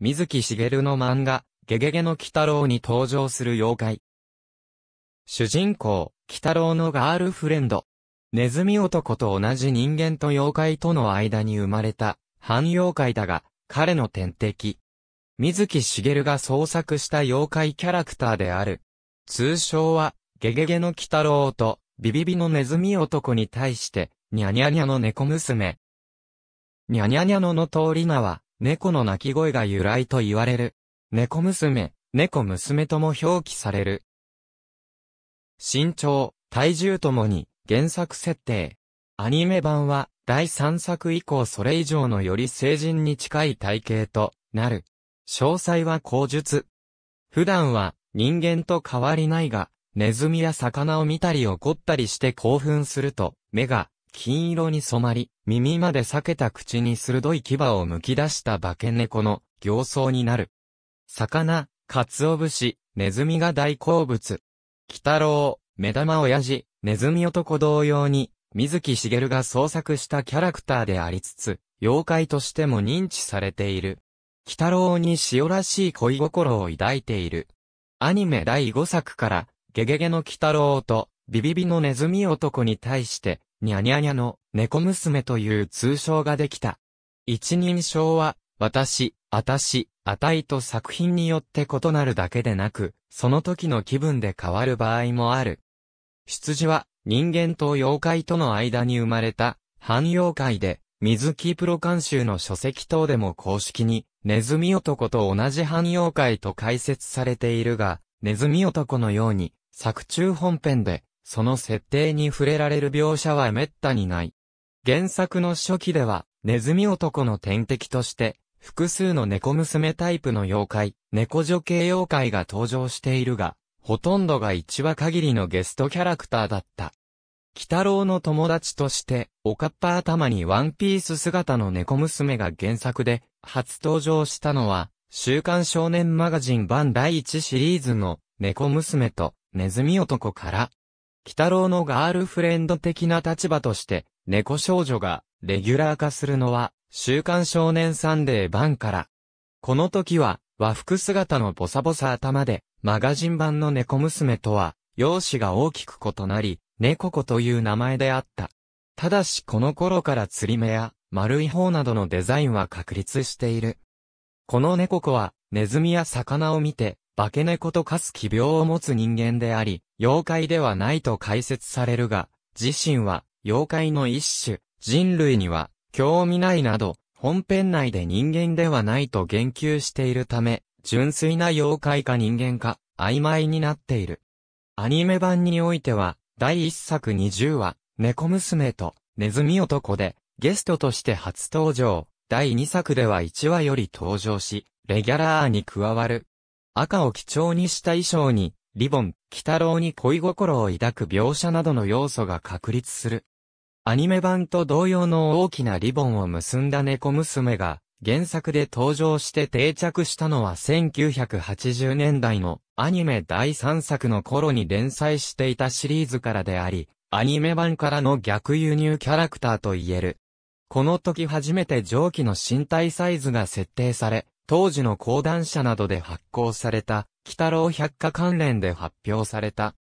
水木しげるの漫画、ゲゲゲの鬼太郎に登場する妖怪。主人公、鬼太郎のガールフレンド。ネズミ男と同じ人間と妖怪との間に生まれた、半妖怪だが、彼の天敵。水木しげるが創作した妖怪キャラクターである。通称は、ゲゲゲの鬼太郎と、ビビビのネズミ男に対して、ニャニャニャの猫娘。ニャニャニャのの通り名は、猫の鳴き声が由来と言われる。猫娘、猫娘とも表記される。身長、体重ともに原作設定。アニメ版は第3作以降それ以上のより成人に近い体型となる。詳細は口述。普段は人間と変わりないが、ネズミや魚を見たり怒ったりして興奮すると、目が金色に染まり、耳まで裂けた口に鋭い牙を剥き出した化け猫の形相になる。魚、鰹節、ネズミが大好物。北郎、目玉親父、ネズミ男同様に、水木しげるが創作したキャラクターでありつつ、妖怪としても認知されている。北郎に塩らしい恋心を抱いている。アニメ第5作から、ゲゲゲの鬼太郎と、ビビビのネズミ男に対して、にゃにゃにゃの猫娘という通称ができた。一人称は、私、あたし、あたいと作品によって異なるだけでなく、その時の気分で変わる場合もある。出自は、人間と妖怪との間に生まれた、半妖怪で、水木プロ監修の書籍等でも公式に、ネズミ男と同じ半妖怪と解説されているが、ネズミ男のように、作中本編で、その設定に触れられる描写は滅多にない。原作の初期では、ネズミ男の天敵として、複数の猫娘タイプの妖怪、猫女系妖怪が登場しているが、ほとんどが一話限りのゲストキャラクターだった。北郎の友達として、おかっぱ頭にワンピース姿の猫娘が原作で、初登場したのは、週刊少年マガジン版第1シリーズの、猫娘と、ネズミ男から、北郎のガールフレンド的な立場として、猫少女がレギュラー化するのは、週刊少年サンデー版から。この時は、和服姿のボサボサ頭で、マガジン版の猫娘とは、容姿が大きく異なり、猫子という名前であった。ただしこの頃から釣り目や、丸い方などのデザインは確立している。この猫子は、ネズミや魚を見て、化け猫と化す奇病を持つ人間であり、妖怪ではないと解説されるが、自身は妖怪の一種、人類には興味ないなど、本編内で人間ではないと言及しているため、純粋な妖怪か人間か、曖昧になっている。アニメ版においては、第1作20話、猫娘とネズミ男で、ゲストとして初登場。第2作では1話より登場し、レギャラーに加わる。赤を基調にした衣装に、リボン、北郎に恋心を抱く描写などの要素が確立する。アニメ版と同様の大きなリボンを結んだ猫娘が、原作で登場して定着したのは1980年代のアニメ第3作の頃に連載していたシリーズからであり、アニメ版からの逆輸入キャラクターと言える。この時初めて上記の身体サイズが設定され、当時の講談社などで発行された、北郎百科関連で発表された。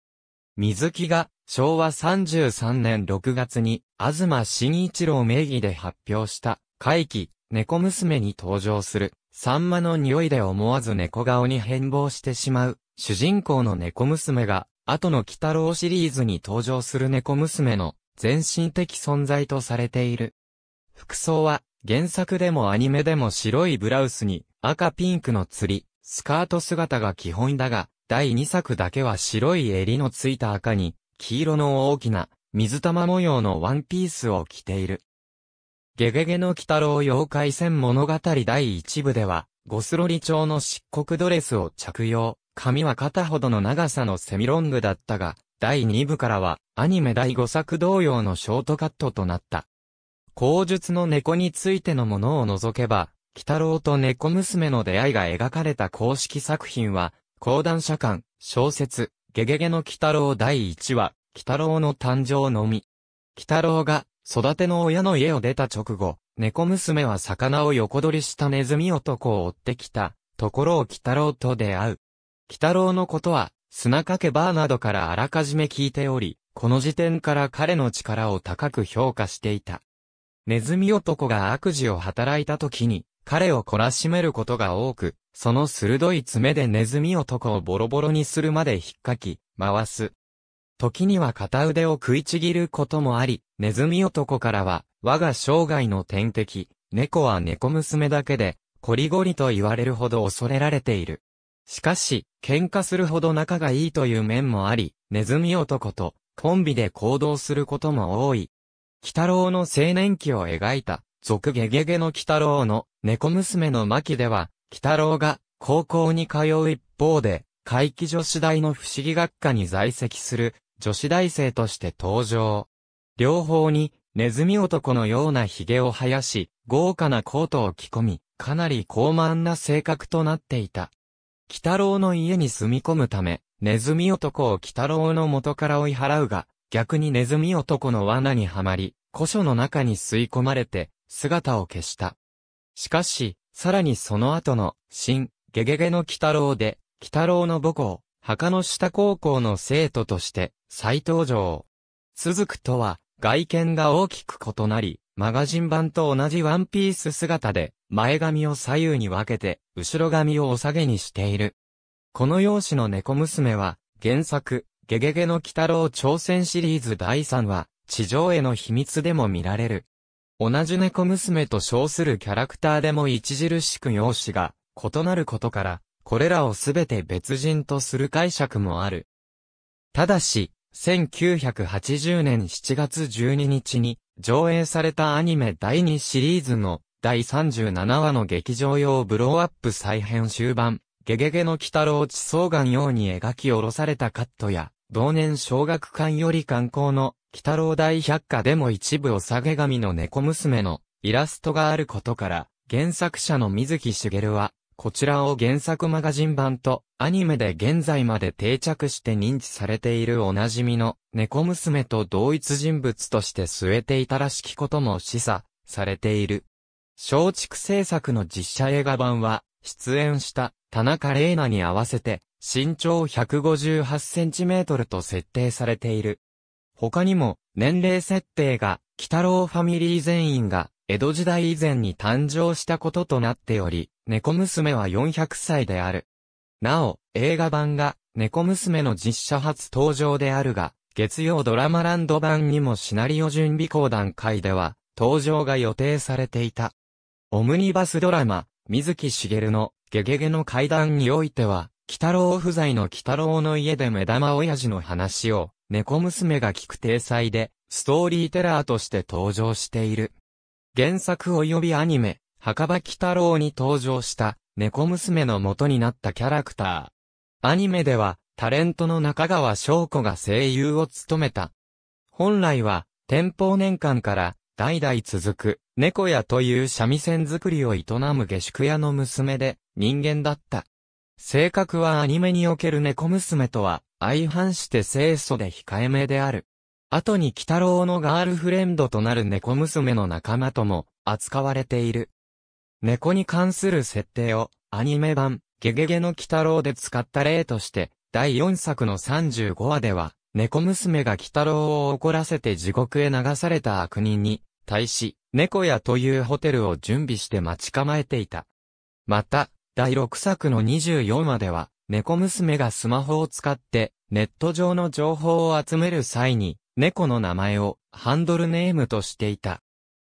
水木が昭和33年6月に、東新一郎名義で発表した、怪奇、猫娘に登場する、サンマの匂いで思わず猫顔に変貌してしまう、主人公の猫娘が、後の北郎シリーズに登場する猫娘の、全身的存在とされている。服装は、原作でもアニメでも白いブラウスに、赤ピンクの釣り、スカート姿が基本だが、第2作だけは白い襟のついた赤に、黄色の大きな、水玉模様のワンピースを着ている。ゲゲゲの鬼太郎妖怪戦物語第1部では、ゴスロリ調の漆黒ドレスを着用、髪は肩ほどの長さのセミロングだったが、第2部からは、アニメ第5作同様のショートカットとなった。口述の猫についてのものを除けば、北郎と猫娘の出会いが描かれた公式作品は、講談社館、小説、ゲゲゲの北郎第1話、北郎の誕生のみ。北郎が、育ての親の家を出た直後、猫娘は魚を横取りしたネズミ男を追ってきた、ところを北郎と出会う。北郎のことは、砂かけバーなどからあらかじめ聞いており、この時点から彼の力を高く評価していた。ネズミ男が悪事を働いた時に、彼を懲らしめることが多く、その鋭い爪でネズミ男をボロボロにするまで引っかき、回す。時には片腕を食いちぎることもあり、ネズミ男からは、我が生涯の天敵、猫は猫娘だけで、コリゴリと言われるほど恐れられている。しかし、喧嘩するほど仲がいいという面もあり、ネズミ男とコンビで行動することも多い。北郎の青年期を描いた続ゲゲゲの鬼太郎の猫娘の巻では、鬼太郎が高校に通う一方で、怪奇女子大の不思議学科に在籍する女子大生として登場。両方にネズミ男のような髭を生やし、豪華なコートを着込み、かなり高慢な性格となっていた。鬼太郎の家に住み込むため、ネズミ男を鬼太郎の元から追い払うが、逆にネズミ男の罠にはまり、古書の中に吸い込まれて、姿を消した。しかし、さらにその後の、新、ゲゲゲの鬼太郎で、鬼太郎の母校、墓の下高校の生徒として、再登場。続くとは、外見が大きく異なり、マガジン版と同じワンピース姿で、前髪を左右に分けて、後ろ髪をお下げにしている。この容姿の猫娘は、原作、ゲゲゲの鬼太郎挑戦シリーズ第3話、地上への秘密でも見られる。同じ猫娘と称するキャラクターでも著しく容姿が異なることから、これらをすべて別人とする解釈もある。ただし、1980年7月12日に上映されたアニメ第2シリーズの第37話の劇場用ブローアップ再編終盤、ゲゲゲの鬼太郎地層岩ように描き下ろされたカットや、同年小学館より観光の北郎大百科でも一部お下げ神の猫娘のイラストがあることから、原作者の水木しげるは、こちらを原作マガジン版とアニメで現在まで定着して認知されているおなじみの猫娘と同一人物として据えていたらしきことも示唆されている。松竹制作の実写映画版は出演した田中玲奈に合わせて身長158センチメートルと設定されている。他にも、年齢設定が、北郎ファミリー全員が、江戸時代以前に誕生したこととなっており、猫娘は400歳である。なお、映画版が、猫娘の実写初登場であるが、月曜ドラマランド版にもシナリオ準備講談会では、登場が予定されていた。オムニバスドラマ、水木しげるの、ゲゲゲの階段においては、北郎不在の北郎の家で目玉親父の話を、猫娘が聞く体裁で、ストーリーテラーとして登場している。原作及びアニメ、墓場鬼太郎に登場した、猫娘の元になったキャラクター。アニメでは、タレントの中川翔子が声優を務めた。本来は、天保年間から、代々続く、猫屋という三味線作りを営む下宿屋の娘で、人間だった。性格はアニメにおける猫娘とは、相反して清楚で控えめである。後に北郎のガールフレンドとなる猫娘の仲間とも扱われている。猫に関する設定をアニメ版ゲゲゲの北郎で使った例として第4作の35話では猫娘が北郎を怒らせて地獄へ流された悪人に対し猫屋というホテルを準備して待ち構えていた。また第6作の24話では猫娘がスマホを使って、ネット上の情報を集める際に、猫の名前をハンドルネームとしていた。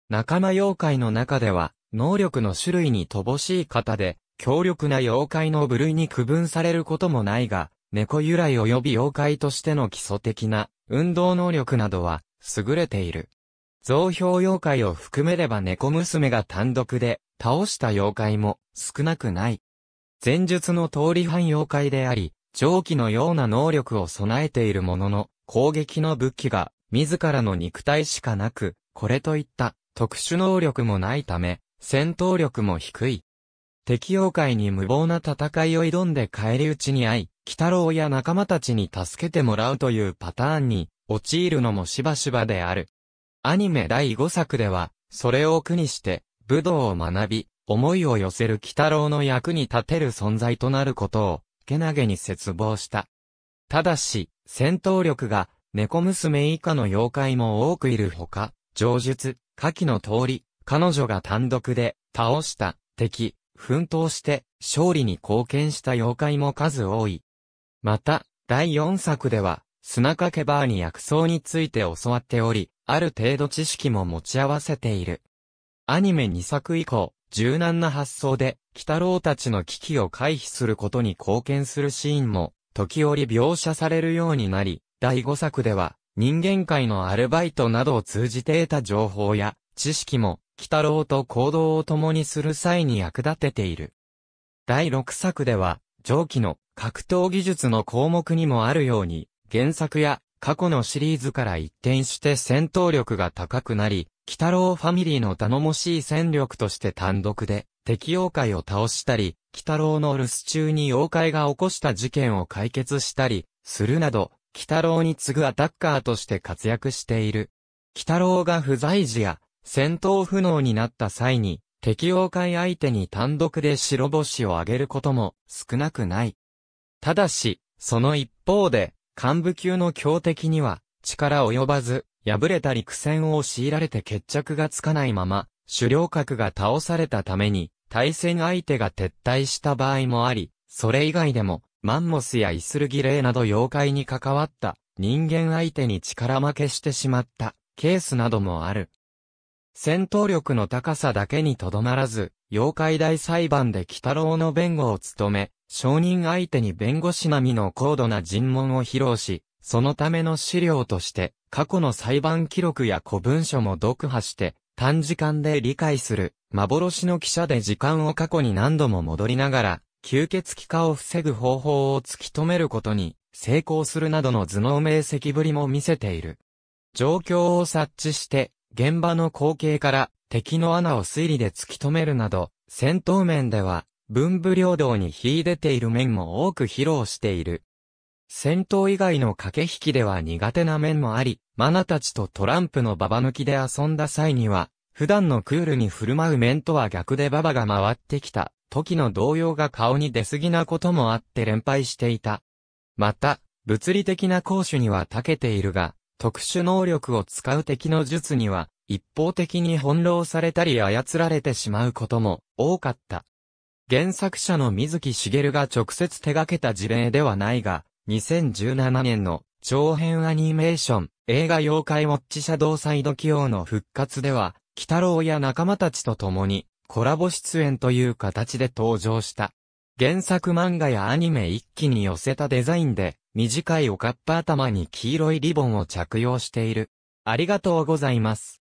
仲間妖怪の中では、能力の種類に乏しい方で、強力な妖怪の部類に区分されることもないが、猫由来及び妖怪としての基礎的な運動能力などは優れている。増票妖怪を含めれば猫娘が単独で倒した妖怪も少なくない。前述の通り汎用界であり、蒸気のような能力を備えているものの、攻撃の武器が、自らの肉体しかなく、これといった特殊能力もないため、戦闘力も低い。敵妖怪に無謀な戦いを挑んで帰り討ちに遭い、北郎や仲間たちに助けてもらうというパターンに、陥るのもしばしばである。アニメ第5作では、それを苦にして、武道を学び、思いを寄せる鬼太郎の役に立てる存在となることを、けなげに絶望した。ただし、戦闘力が、猫娘以下の妖怪も多くいるほか、上述、下記の通り、彼女が単独で、倒した、敵、奮闘して、勝利に貢献した妖怪も数多い。また、第四作では、砂掛けバーに薬草について教わっており、ある程度知識も持ち合わせている。アニメ2作以降、柔軟な発想で、鬼太郎たちの危機を回避することに貢献するシーンも、時折描写されるようになり、第5作では、人間界のアルバイトなどを通じて得た情報や、知識も、鬼太郎と行動を共にする際に役立てている。第6作では、上記の格闘技術の項目にもあるように、原作や過去のシリーズから一転して戦闘力が高くなり、北郎ファミリーの頼もしい戦力として単独で、敵妖怪を倒したり、北郎の留守中に妖怪が起こした事件を解決したり、するなど、北郎に次ぐアタッカーとして活躍している。北郎が不在時や、戦闘不能になった際に、敵妖怪相手に単独で白星を挙げることも少なくない。ただし、その一方で、幹部級の強敵には力及ばず、敗れた陸戦を強いられて決着がつかないまま、狩猟閣が倒されたために、対戦相手が撤退した場合もあり、それ以外でも、マンモスやイスルギレイなど妖怪に関わった人間相手に力負けしてしまったケースなどもある。戦闘力の高さだけにとどまらず、妖怪大裁判で北郎の弁護を務め、証人相手に弁護士並みの高度な尋問を披露し、そのための資料として、過去の裁判記録や古文書も読破して、短時間で理解する、幻の記者で時間を過去に何度も戻りながら、吸血鬼化を防ぐ方法を突き止めることに、成功するなどの頭脳明晰ぶりも見せている。状況を察知して、現場の光景から敵の穴を推理で突き止めるなど、戦闘面では、文武両道に秀でている面も多く披露している。戦闘以外の駆け引きでは苦手な面もあり、マナたちとトランプのババ抜きで遊んだ際には、普段のクールに振る舞う面とは逆でババが回ってきた、時の動揺が顔に出すぎなこともあって連敗していた。また、物理的な攻守には長けているが、特殊能力を使う敵の術には、一方的に翻弄されたり操られてしまうことも多かった。原作者の水木しげるが直接手掛けた事例ではないが、2017年の長編アニメーション映画妖怪ウォッチシャドウサイド起用の復活では、北郎や仲間たちと共にコラボ出演という形で登場した。原作漫画やアニメ一気に寄せたデザインで、短いおかっぱ頭に黄色いリボンを着用している。ありがとうございます。